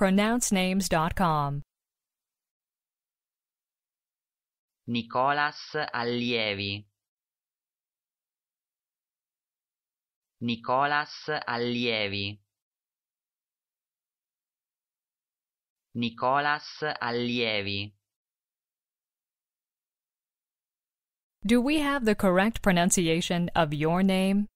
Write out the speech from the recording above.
pronouncenames.com. Nicolas Allievi Nicolas Allievi Nicolas Allievi Do we have the correct pronunciation of your name?